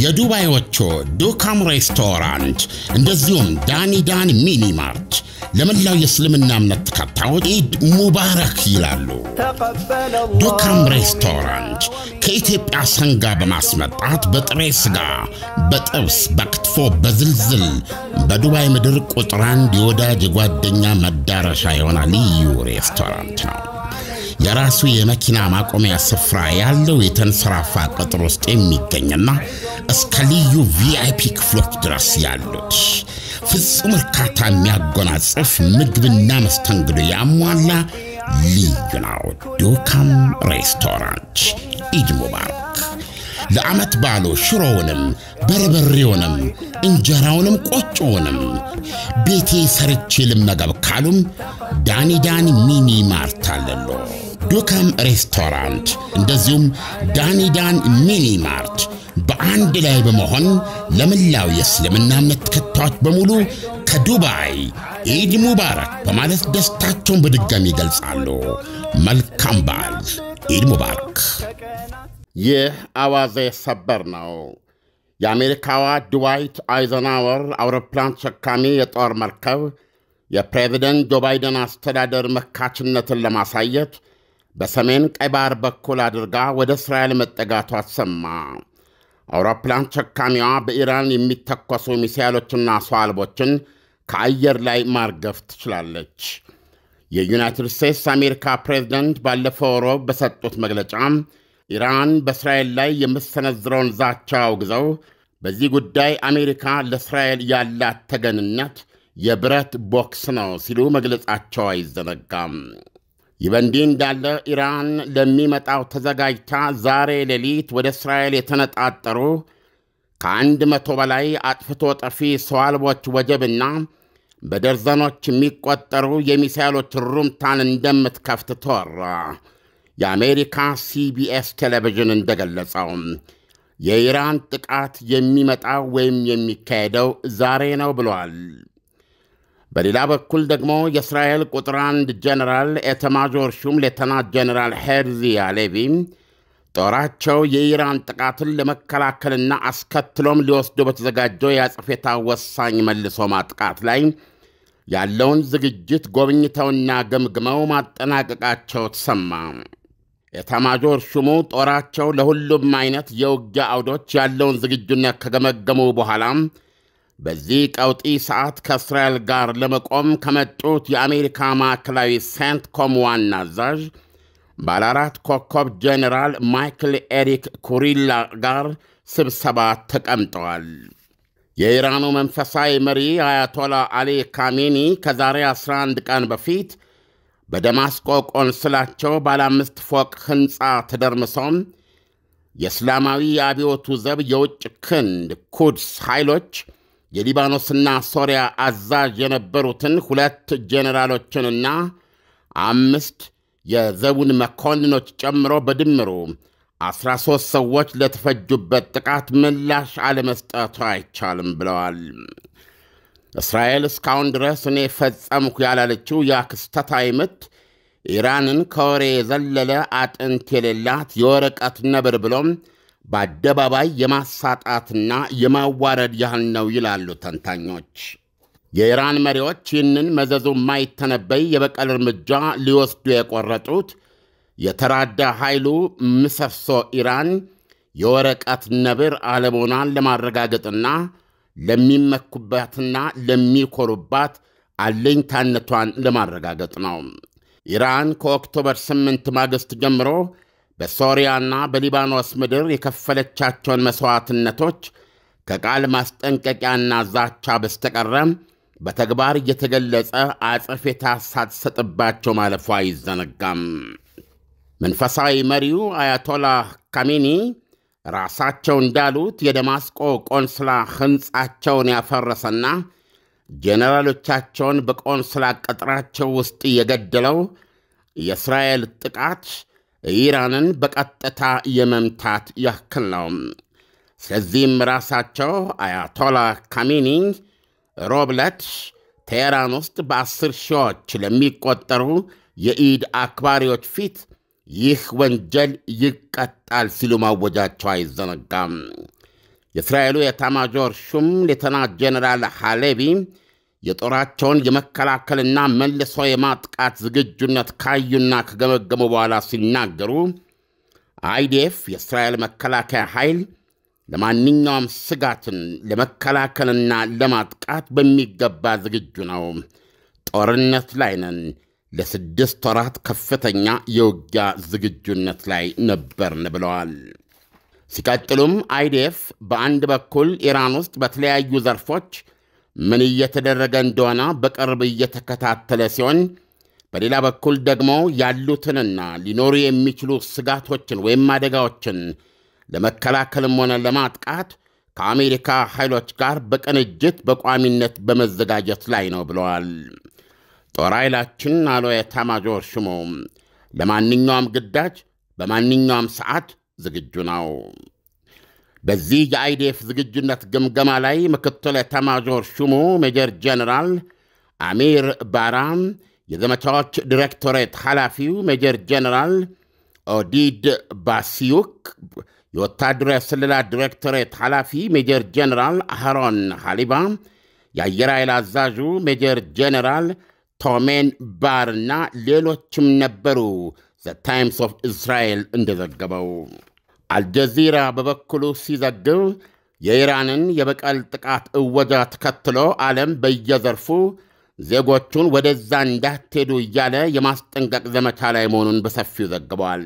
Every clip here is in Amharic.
የዱባዮቹ ዱካም ሬስቶራንት እንደዚሁም ዳኒ ዳን ሚኒማርት ለመላው የእስልምና እምነት ተከታዮች ኢድ ሙባረክ ይላሉ። ዱካም ሬስቶራንት ከኢትዮጵያ ሰንጋ በማስመጣት በጥሬ ስጋ፣ በጥብስ፣ በክትፎ፣ በዝልዝል በዱባይ ምድር ቁጥር አንድ የወዳጅ የጓደኛ መዳረሻ የሆነ ልዩ ሬስቶራንት ነው። የራሱ የመኪና ማቆሚያ ስፍራ ያለው የተንሰራፋ ቅጥር ውስጥ የሚገኝና እስከ ልዩ ቪአይፒ ክፍሎች ድረስ ያሉት ፍጹም እርካታ የሚያጎናጽፍ ምግብና መስተንግዶ ያሟላ ልዩ ነው። ዱካም ሬስቶራንት ኢድ ሙባረክ። ለዓመት ባሉ ሽሮውንም በርበሬውንም እንጀራውንም ቆጮውንም ቤቴ ሰርቼ ልመገብ ካሉም ዳኒዳን ሚኒ ማርት አለሎ ዱከም ሬስቶራንት እንደዚሁም ዳኒዳን ሚኒ ማርት በአንድ ላይ በመሆን ለመላው የእስልምና እምነት ተከታዮች በሙሉ ከዱባይ ኢድ ሙባረክ በማለት ደስታቸውን በድጋሚ ይገልጻሉ። መልካም በዓል ኢድ ሙባረክ። ይህ አዋዜ ሰበር ነው። የአሜሪካዋ ድዋይት አይዘናወር አውሮፕላን ተሸካሚ የጦር መርከብ የፕሬዝደንት ጆ ባይደን አስተዳደር መካችነትን ለማሳየት በሰሜን ቀይ ባህር በኩል አድርጋ ወደ እስራኤል መጠጋቷ ሰማ። አውሮፕላን ተሸካሚዋ በኢራን የሚተኮሱ ሚሳይሎችና ሰው አልቦችን ከአየር ላይ ማርገፍ ትችላለች። የዩናይትድ ስቴትስ አሜሪካ ፕሬዝደንት ባለፈው ሮብ በሰጡት መግለጫ ኢራን በእስራኤል ላይ የምትሰነዝረውን ዛቻ አውግዘው በዚህ ጉዳይ አሜሪካ ለእስራኤል ያላት ተገንነት የብረት ቦክስ ነው ሲሉ መግለጻቸው አይዘነጋም። ይህ በእንዲህ እንዳለ ኢራን ለሚመጣው ተዘጋጅታ ዛሬ ሌሊት ወደ እስራኤል የተነጣጠሩ ከአንድ መቶ በላይ አጥፍቶ ጠፊ ሰው አልቦች ወጀብና በደርዘኖች የሚቆጠሩ የሚሳይሎች ሩምታን እንደምትከፍት ተወራ። የአሜሪካ ሲቢኤስ ቴሌቪዥን እንደገለጸው የኢራን ጥቃት የሚመጣው ወይም የሚካሄደው ዛሬ ነው ብለዋል። በሌላ በኩል ደግሞ የእስራኤል ቁጥር አንድ ጀነራል ኤተማዦር ሹም ሌተናት ጀነራል ሄርዚ አሌቪ ጦራቸው የኢራን ጥቃትን ለመከላከልና አስከትሎም ሊወስዶ በተዘጋጀው የአጸፌታ ወሳኝ መልሶ ማጥቃት ላይ ያለውን ዝግጅት ጎብኝተውና ገምግመው ማጠናቀቃቸው ተሰማ። ኤታማዦር ሹሙ ጦራቸው ለሁሉም አይነት የውጊያ አውዶች ያለውን ዝግጁነት ከገመገሙ በኋላ በዚህ ቀውጢ ሰዓት ከእስራኤል ጋር ለመቆም ከመጡት የአሜሪካ ማዕከላዊ ሴንትኮም ዋና አዛዥ ባለ አራት ኮከብ ጄኔራል ማይክል ኤሪክ ኩሪላ ጋር ስብሰባ ተቀምጠዋል። የኢራኑ መንፈሳዊ መሪ አያቶላ አሊ ካሜኒ ከዛሬ 11 ቀን በፊት በደማስቆ ቆንስላቸው ባለ አምስት ፎቅ ሕንፃ ተደርምሰውም የእስላማዊ አብዮቱ ዘብ የውጭ ክንድ ኩድስ ኃይሎች የሊባኖስና ሶሪያ አዛዥ የነበሩትን ሁለት ጄኔራሎችንና አምስት የዘቡን መኮንኖች ጨምሮ በድምሩ ሦስት ሰዎች ለተፈጁበት ጥቃት ምላሽ አለመስጠቱ አይቻልም ብለዋል። እስራኤል እስካሁን ድረስ እኔ ፈጸምኩ ያላለችው ያ ክስተት አይምት ኢራንን ከወሬ የዘለለ አጥንት የሌላት የወረቀት ነብር ብሎም በአደባባይ የማሳጣትና የማዋረድ ያህል ነው ይላሉ ተንታኞች። የኢራን መሪዎች ይህንን መዘዙ የማይተነበይ የበቀል እርምጃ ሊወስዱ የቆረጡት የተራዳ ኃይሉ ምሰሶ ኢራን የወረቀት ነብር አለመሆኗን ለማረጋገጥና ለሚመኩባትና ለሚኮሩባት አለኝታነቷን ለማረጋገጥ ነው። ኢራን ከኦክቶበር 8 ማግስት ጀምሮ በሶሪያና በሊባኖስ ምድር የከፈለቻቸውን መሥዋዕትነቶች ከቃል ማስጠንቀቂያና ዛቻ በስተቀረ በተግባር እየተገለጸ አጸፌታ ሳትሰጥባቸው ማለፏ አይዘነጋም። መንፈሳዊ መሪው አያቶላህ ካሜኒ ራሳቸው እንዳሉት የደማስቆ ቆንስላ ሕንፃቸውን ያፈረሰና ጄኔራሎቻቸውን በቆንስላ ቅጥራቸው ውስጥ የገደለው የእስራኤል ጥቃት ኢራንን በቀጥታ የመምታት ያክል ነው። ስለዚህም ራሳቸው አያቶላ ካሚኒ ሮብለት ቴሄራን ውስጥ በአስር ሺዎች ለሚቆጠሩ የኢድ አክባሪዎች ፊት ይህ ወንጀል ይቀጣል ሲሉ ማወጃቸው አይዘነጋም። የእስራኤሉ የታማጆር ሹም ሌተና ጄኔራል ሃሌቢ የጦራቸውን የመከላከልና መልሶ የማጥቃት ዝግጁነት ካዩና ከገመገሙ በኋላ ሲናገሩ አይዲኤፍ የእስራኤል መከላከያ ኃይል ለማንኛውም ስጋትን ለመከላከልና ለማጥቃት በሚገባ ዝግጁ ነው። ጦርነት ላይ ነን። ለስድስት ወራት ከፍተኛ የውጊያ ዝግጁነት ላይ ነበርን ብለዋል። ሲቀጥሉም አይዲኤፍ በአንድ በኩል ኢራን ውስጥ በተለያዩ ዘርፎች ምን እየተደረገ እንደሆነ በቅርብ እየተከታተለ ሲሆን በሌላ በኩል ደግሞ ያሉትንና ሊኖሩ የሚችሉ ስጋቶችን ወይም አደጋዎችን ለመከላከልም ሆነ ለማጥቃት ከአሜሪካ ኃይሎች ጋር በቅንጅት በቋሚነት በመዘጋጀት ላይ ነው ብለዋል። ጦር ኃይላችን አሎ የታማጆር ሽሞ ለማንኛውም ግዳጅ በማንኛውም ሰዓት ዝግጁ ነው። በዚህ የአይዴፍ ዝግጁነት ግምገማ ላይ ምክትል የታማጆር ሹሙ ሜጀር ጀነራል አሚር ባራም፣ የዘመቻዎች ዲሬክቶሬት ኃላፊው ሜጀር ጀነራል ኦዲድ ባሲዩክ፣ የወታደራዊ ስለላ ዲሬክቶሬት ኃላፊ ሜጀር ጀነራል አህሮን ሃሊባ፣ የአየር ኃይል አዛዡ ሜጀር ጀነራል ቶሜን ባርና ሌሎችም ነበሩ። ዘ ታይምስ ኦፍ እስራኤል እንደዘገበው አልጀዚራ በበኩሉ ሲዘግብ የኢራንን የበቀል ጥቃት እወጃ ተከትሎ ዓለም በየዘርፉ ዜጎቹን ወደዛ እንዳትሄዱ እያለ የማስጠንቀቅ ዘመቻ ላይ መሆኑን በሰፊው ዘግቧል።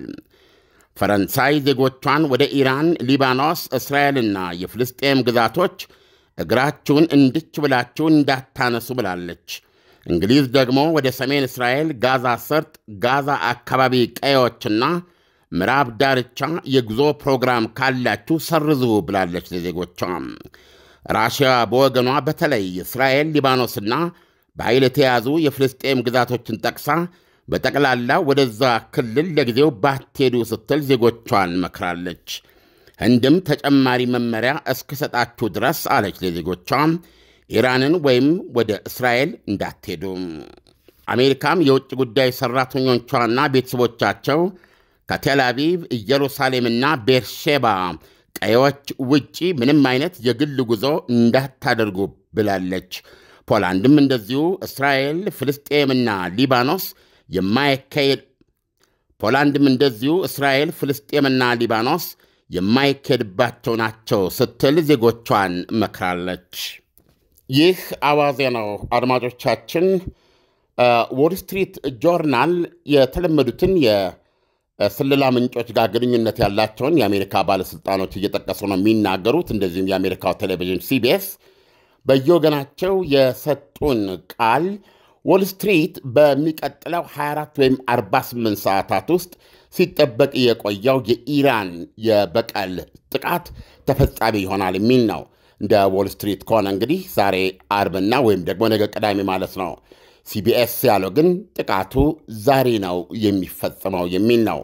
ፈረንሳይ ዜጎቿን ወደ ኢራን፣ ሊባኖስ፣ እስራኤልና የፍልስጤም ግዛቶች እግራችሁን እንድች ብላችሁ እንዳታነሱ ብላለች። እንግሊዝ ደግሞ ወደ ሰሜን እስራኤል ጋዛ ሰርጥ፣ ጋዛ አካባቢ ቀዮችና ምዕራብ ዳርቻ የጉዞ ፕሮግራም ካላችሁ ሰርዙ ብላለች ለዜጎቿ። ራሽያ በወገኗ በተለይ እስራኤል፣ ሊባኖስና በኃይል የተያዙ የፍልስጤም ግዛቶችን ጠቅሳ በጠቅላላ ወደዛ ክልል ለጊዜው ባትሄዱ ስትል ዜጎቿን መክራለች። ህንድም ተጨማሪ መመሪያ እስክሰጣችሁ ድረስ አለች ለዜጎቿ ኢራንን ወይም ወደ እስራኤል እንዳትሄዱም። አሜሪካም የውጭ ጉዳይ ሠራተኞቿና ቤተሰቦቻቸው ከቴል ኢየሩሳሌምና ቤርሼባ ቀዮች ውጪ ምንም አይነት የግል ጉዞ እንዳታደርጉ ብላለች። ፖላንድም እንደዚሁ እስራኤል፣ ፍልስጤምና ሊባኖስ የማይካሄድ ፖላንድም እንደዚሁ እስራኤል፣ ፍልስጤምና ሊባኖስ የማይካሄድባቸው ናቸው ስትል ዜጎቿን መክራለች። ይህ አዋዜ ነው። አድማጮቻችን፣ ዎል ስትሪት ጆርናል የተለመዱትን የስልላ ምንጮች ጋር ግንኙነት ያላቸውን የአሜሪካ ባለስልጣኖች እየጠቀሱ ነው የሚናገሩት። እንደዚሁም የአሜሪካው ቴሌቪዥን ሲቢኤስ በየወገናቸው የሰጡን ቃል ዎል ስትሪት በሚቀጥለው 24 ወይም 48 ሰዓታት ውስጥ ሲጠበቅ የቆየው የኢራን የበቀል ጥቃት ተፈጻሚ ይሆናል የሚል ነው። እንደ ዎል ስትሪት ከሆነ እንግዲህ ዛሬ አርብና ወይም ደግሞ ነገ ቅዳሜ ማለት ነው። ሲቢኤስ ያለው ግን ጥቃቱ ዛሬ ነው የሚፈጽመው የሚል ነው።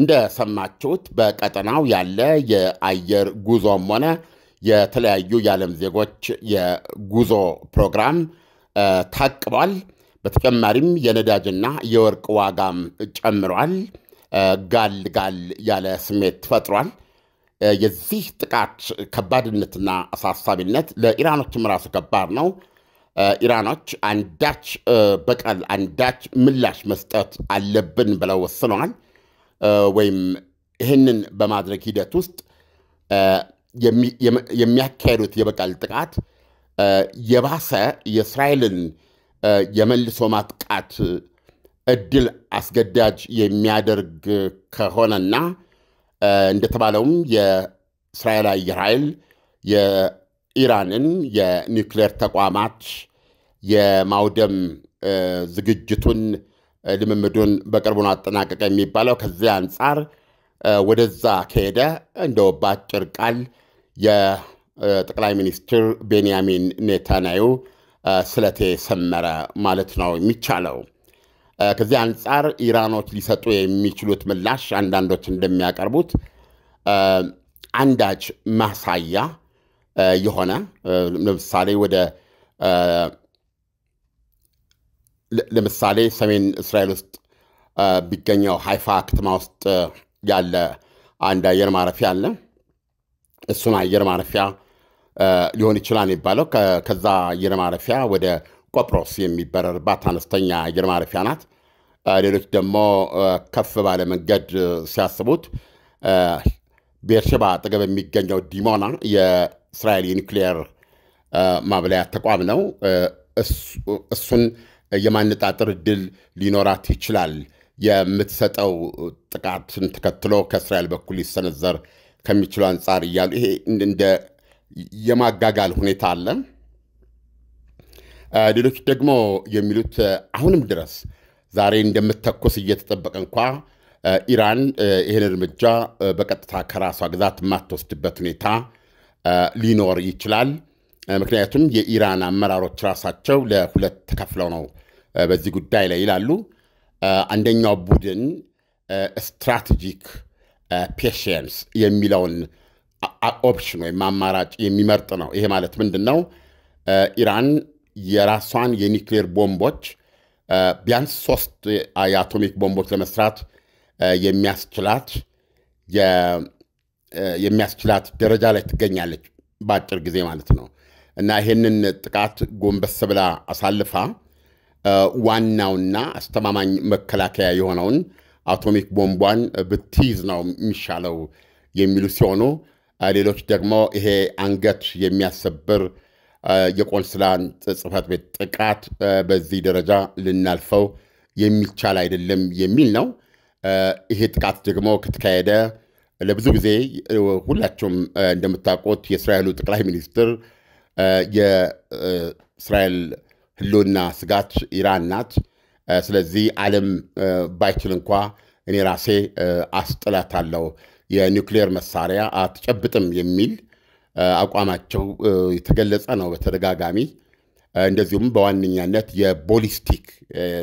እንደሰማችሁት በቀጠናው ያለ የአየር ጉዞም ሆነ የተለያዩ የዓለም ዜጎች የጉዞ ፕሮግራም ታቅቧል። በተጨማሪም የነዳጅና የወርቅ ዋጋም ጨምሯል። ጋል ጋል ያለ ስሜት ፈጥሯል። የዚህ ጥቃት ከባድነትና አሳሳቢነት ለኢራኖችም ራሱ ከባድ ነው። ኢራኖች አንዳች በቀል አንዳች ምላሽ መስጠት አለብን ብለው ወስነዋል። ወይም ይህንን በማድረግ ሂደት ውስጥ የሚያካሄዱት የበቀል ጥቃት የባሰ የእስራኤልን የመልሶ ማጥቃት እድል አስገዳጅ የሚያደርግ ከሆነና እንደተባለውም የእስራኤል አየር ኃይል የኢራንን የኒውክሌር ተቋማት የማውደም ዝግጅቱን ልምምዱን በቅርቡን አጠናቀቀ የሚባለው ከዚያ አንጻር ወደዛ ከሄደ እንደው ባጭር ቃል የጠቅላይ ሚኒስትር ቤንያሚን ኔታንያሁ ስለቴ ሰመረ ማለት ነው የሚቻለው። ከዚህ አንጻር ኢራኖች ሊሰጡ የሚችሉት ምላሽ አንዳንዶች እንደሚያቀርቡት አንዳች ማሳያ የሆነ ለምሳሌ ወደ ለምሳሌ ሰሜን እስራኤል ውስጥ ቢገኘው ሃይፋ ከተማ ውስጥ ያለ አንድ አየር ማረፊያ አለ። እሱን አየር ማረፊያ ሊሆን ይችላል የሚባለው ከዛ አየር ማረፊያ ወደ ቆጵሮስ የሚበረርባት አነስተኛ አየር ማረፊያ ናት። ሌሎች ደግሞ ከፍ ባለ መንገድ ሲያስቡት ቤርሸባ አጠገብ የሚገኘው ዲሞና የእስራኤል የኒውክሊየር ማብለያ ተቋም ነው። እሱን የማነጣጠር እድል ሊኖራት ይችላል። የምትሰጠው ጥቃትን ተከትሎ ከእስራኤል በኩል ሊሰነዘር ከሚችሉ አንጻር እያሉ ይሄ እንደ የማጋጋል ሁኔታ አለ። ሌሎች ደግሞ የሚሉት አሁንም ድረስ ዛሬ እንደምተኮስ እየተጠበቀ እንኳ ኢራን ይህን እርምጃ በቀጥታ ከራሷ ግዛት የማትወስድበት ሁኔታ ሊኖር ይችላል። ምክንያቱም የኢራን አመራሮች ራሳቸው ለሁለት ተከፍለው ነው በዚህ ጉዳይ ላይ ይላሉ። አንደኛው ቡድን ስትራቴጂክ ፔሽንስ የሚለውን ኦፕሽን ወይም አማራጭ የሚመርጥ ነው። ይሄ ማለት ምንድን ነው? ኢራን የራሷን የኒክሌር ቦምቦች ቢያንስ ሶስት የአቶሚክ ቦምቦች ለመስራት የሚያስችላት የሚያስችላት ደረጃ ላይ ትገኛለች በአጭር ጊዜ ማለት ነው። እና ይህንን ጥቃት ጎንበስ ብላ አሳልፋ ዋናውና አስተማማኝ መከላከያ የሆነውን አቶሚክ ቦምቧን ብትይዝ ነው የሚሻለው የሚሉ ሲሆኑ ሌሎች ደግሞ ይሄ አንገት የሚያሰብር የቆንስላን ጽህፈት ቤት ጥቃት በዚህ ደረጃ ልናልፈው የሚቻል አይደለም የሚል ነው። ይሄ ጥቃት ደግሞ ከተካሄደ ለብዙ ጊዜ ሁላችሁም እንደምታውቁት የእስራኤሉ ጠቅላይ ሚኒስትር የእስራኤል ህልውና ስጋት ኢራን ናት። ስለዚህ ዓለም ባይችል እንኳ እኔ ራሴ አስጥላታለሁ፣ የኒውክሌር መሳሪያ አትጨብጥም የሚል አቋማቸው የተገለጸ ነው በተደጋጋሚ እንደዚሁም በዋነኛነት የቦሊስቲክ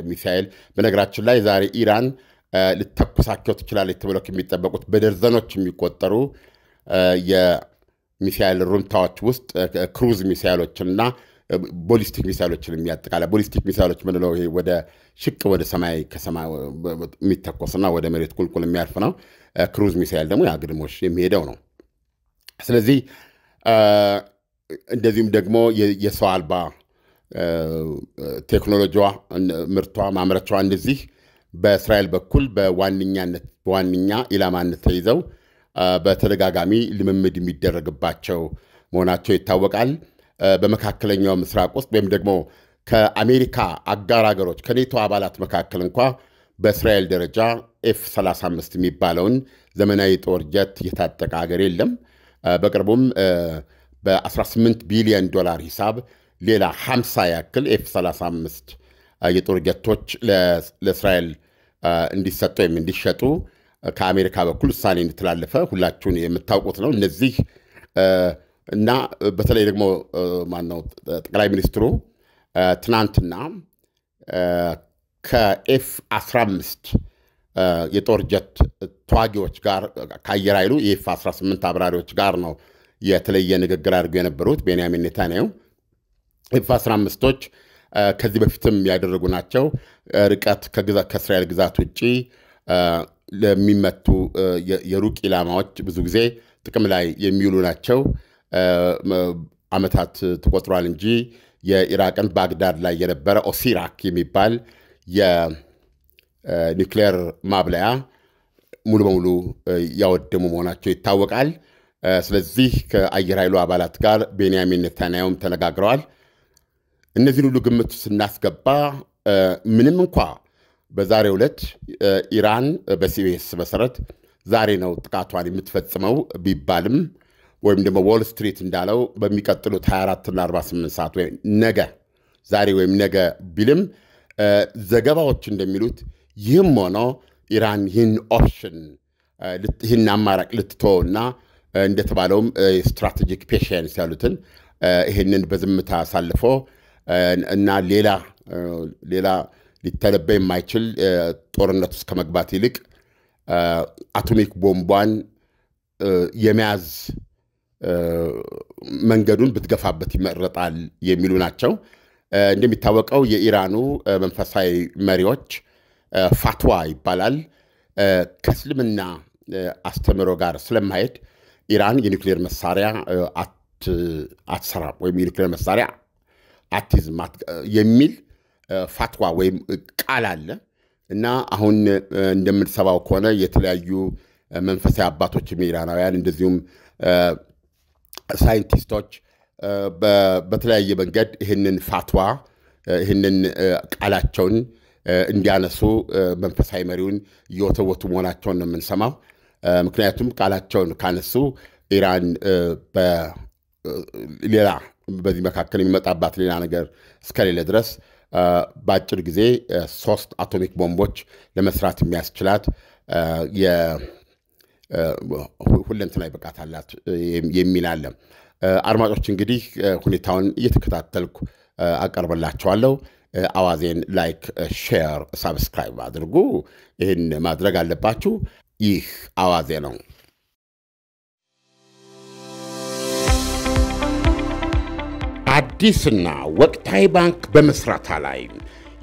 ሚሳኤል በነገራችን ላይ ዛሬ ኢራን ልተኩሳቸው ትችላለች ተብለው ከሚጠበቁት በደርዘኖች የሚቆጠሩ የሚሳኤል ሩምታዎች ውስጥ ክሩዝ ሚሳኤሎችና ቦሊስቲክ ሚሳይሎችን የሚያጠቃለ ቦሊስቲክ ሚሳይሎች ምንለው ይሄ ወደ ሽቅ ወደ ሰማይ ከሰማይ የሚተኮስና ወደ መሬት ቁልቁል የሚያርፍ ነው። ክሩዝ ሚሳይል ደግሞ የአግድሞሽ የሚሄደው ነው። ስለዚህ እንደዚሁም ደግሞ የሰው አልባ ቴክኖሎጂዋ ምርቷ ማምረቻዋ እንደዚህ በእስራኤል በኩል በዋነኛነት በዋነኛ ኢላማነት ተይዘው በተደጋጋሚ ልምምድ የሚደረግባቸው መሆናቸው ይታወቃል። በመካከለኛው ምስራቅ ውስጥ ወይም ደግሞ ከአሜሪካ አጋር ሀገሮች ከኔቶ አባላት መካከል እንኳ በእስራኤል ደረጃ ኤፍ 35 የሚባለውን ዘመናዊ ጦር ጀት የታጠቀ ሀገር የለም። በቅርቡም በ18 ቢሊዮን ዶላር ሂሳብ ሌላ 50 ያክል ኤፍ 35 የጦር ጀቶች ለእስራኤል እንዲሰጡ ወይም እንዲሸጡ ከአሜሪካ በኩል ውሳኔ እንደተላለፈ ሁላችሁን የምታውቁት ነው። እነዚህ እና በተለይ ደግሞ ማነው ጠቅላይ ሚኒስትሩ ትናንትና ከኤፍ 15 የጦር ጀት ተዋጊዎች ጋር ከአየር ኃይሉ የኤፍ 18 አብራሪዎች ጋር ነው የተለየ ንግግር አድርገው የነበሩት ቤንያሚን ኔታንያሁ። ኤፍ 15ቶች ከዚህ በፊትም ያደረጉ ናቸው። ርቀት ከእስራኤል ግዛት ውጭ ለሚመቱ የሩቅ ኢላማዎች ብዙ ጊዜ ጥቅም ላይ የሚውሉ ናቸው። ዓመታት ተቆጥሯል እንጂ የኢራቅን ባግዳድ ላይ የነበረ ኦሲራክ የሚባል የኒውክሌር ማብለያ ሙሉ በሙሉ ያወደሙ መሆናቸው ይታወቃል። ስለዚህ ከአየር ኃይሉ አባላት ጋር ቤንያሚን ኔታንያሁም ተነጋግረዋል። እነዚህን ሁሉ ግምት ስናስገባ ምንም እንኳ በዛሬው ዕለት ኢራን በሲቢኤስ መሰረት ዛሬ ነው ጥቃቷን የምትፈጽመው ቢባልም ወይም ደግሞ ዎል ስትሪት እንዳለው በሚቀጥሉት 24ና 48 ሰዓት ወይም ነገ ዛሬ ወይም ነገ ቢልም ዘገባዎች እንደሚሉት ይህም ሆኖ ኢራን ይህን ኦፕሽን ይህን አማራጭ ልትተወውና እንደተባለውም ስትራቴጂክ ፔሽንስ ያሉትን ይህንን በዝምታ አሳልፎ እና ሌላ ሌላ ሊተለበ የማይችል ጦርነት ውስጥ ከመግባት ይልቅ አቶሚክ ቦምቧን የመያዝ መንገዱን ብትገፋበት ይመረጣል የሚሉ ናቸው። እንደሚታወቀው የኢራኑ መንፈሳዊ መሪዎች ፋትዋ ይባላል። ከእስልምና አስተምህሮ ጋር ስለማሄድ ኢራን የኒክሌር መሳሪያ አትሰራም ወይም የኒክሌር መሳሪያ አትይዝም የሚል ፋትዋ ወይም ቃል አለ እና አሁን እንደምንሰባው ከሆነ የተለያዩ መንፈሳዊ አባቶችም ኢራናውያን እንደዚሁም ሳይንቲስቶች በተለያየ መንገድ ይህንን ፋትዋ ይህንን ቃላቸውን እንዲያነሱ መንፈሳዊ መሪውን እየወተወቱ መሆናቸውን ነው የምንሰማው። ምክንያቱም ቃላቸውን ካነሱ ኢራን በሌላ በዚህ መካከል የሚመጣባት ሌላ ነገር እስከሌለ ድረስ በአጭር ጊዜ ሶስት አቶሚክ ቦምቦች ለመስራት የሚያስችላት ሁለንትና ብቃት አላት የሚል አለ። አድማጮች እንግዲህ ሁኔታውን እየተከታተልኩ አቀርበላቸዋለሁ። አዋዜን ላይክ፣ ሼር፣ ሰብስክራይብ አድርጉ። ይህን ማድረግ አለባችሁ። ይህ አዋዜ ነው። አዲስና ወቅታዊ ባንክ በመስራታ ላይ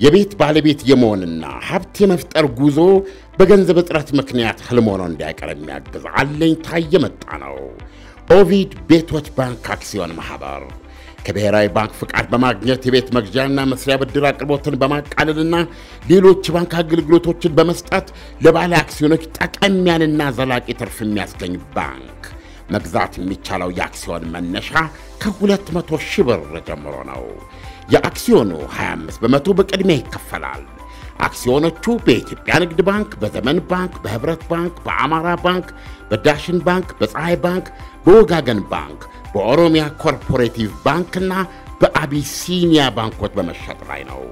የቤት ባለቤት የመሆንና ሀብት የመፍጠር ጉዞ በገንዘብ እጥረት ምክንያት ህልሞኖ እንዳይቀር የሚያግዝ አለኝታ የመጣ ነው። ኦቪድ ቤቶች ባንክ አክሲዮን ማህበር። ከብሔራዊ ባንክ ፍቃድ በማግኘት የቤት መግዣና መስሪያ ብድር አቅርቦትን በማቃለልና ሌሎች ባንክ አገልግሎቶችን በመስጠት ለባለ አክሲዮኖች ጠቀም ያለና ዘላቂ ትርፍ የሚያስገኝ ባንክ መግዛት የሚቻለው የአክሲዮን መነሻ ከ200 ሺህ ብር ጀምሮ ነው። የአክሲዮኑ 25 በመቶ በቅድሚያ ይከፈላል። አክሲዮኖቹ በኢትዮጵያ ንግድ ባንክ፣ በዘመን ባንክ፣ በህብረት ባንክ፣ በአማራ ባንክ፣ በዳሽን ባንክ፣ በፀሐይ ባንክ፣ በወጋገን ባንክ፣ በኦሮሚያ ኮርፖሬቲቭ ባንክና በአቢሲኒያ ባንኮች በመሸጥ ላይ ነው።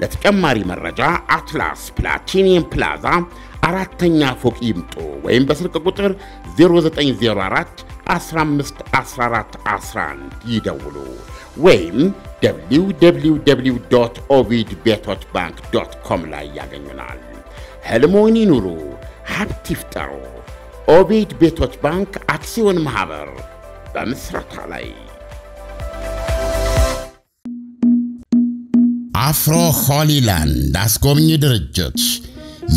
ለተጨማሪ መረጃ አትላስ ፕላቲኒየም ፕላዛ አራተኛ ፎቅ ይምጡ ወይም በስልክ ቁጥር 0904 15 14 11 ይደውሉ ወይም www ኦቪድ ቤቶች ባንክ ዶት ኮም ላይ ያገኙናል። ህልሞን ይኑሩ፣ ሀብት ይፍጠሩ። ኦቪድ ቤቶች ባንክ አክሲዮን ማህበር በምስረታ ላይ አፍሮ ሆሊላንድ አስጎብኚ ድርጅት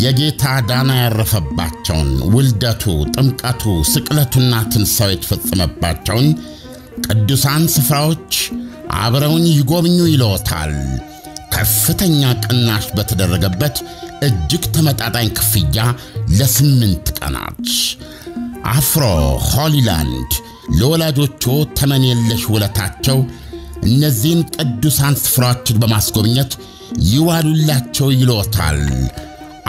የጌታ ዳና ያረፈባቸውን ውልደቱ፣ ጥምቀቱ፣ ስቅለቱና ትንሣኤው የተፈጸመባቸውን ቅዱሳን ስፍራዎች አብረውን ይጎብኙ ይለዎታል። ከፍተኛ ቅናሽ በተደረገበት እጅግ ተመጣጣኝ ክፍያ ለስምንት ቀናት አፍሮ ሆሊላንድ ለወላጆቹ ተመን የለሽ ውለታቸው እነዚህን ቅዱሳን ስፍራዎችን በማስጎብኘት ይዋሉላቸው ይሎታል።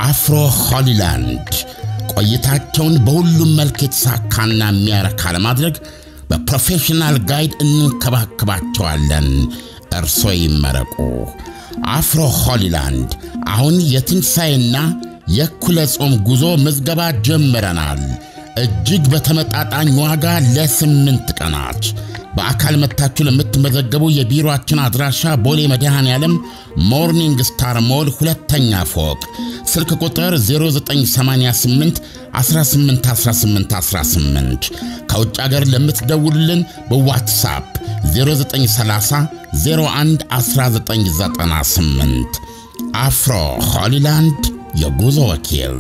አፍሮ ሆሊላንድ ቆይታቸውን በሁሉም መልክ የተሳካና የሚያረካ ለማድረግ በፕሮፌሽናል ጋይድ እንንከባከባቸዋለን። እርሶ ይመረቁ። አፍሮ ሆሊላንድ አሁን የትንሣኤና የእኩለ ጾም ጉዞ ምዝገባ ጀምረናል። እጅግ በተመጣጣኝ ዋጋ ለስምንት ቀናት በአካል መታችሁ ለምትመዘገቡ የቢሮአችን አድራሻ ቦሌ መድኃኔ ዓለም ሞርኒንግ ስታር ሞል ሁለተኛ ፎቅ ስልክ ቁጥር 0988 1818 ከውጭ አገር ለምትደውሉልን በዋትሳፕ 0930 01 1998 አፍሮ ሆሊላንድ የጉዞ ወኪል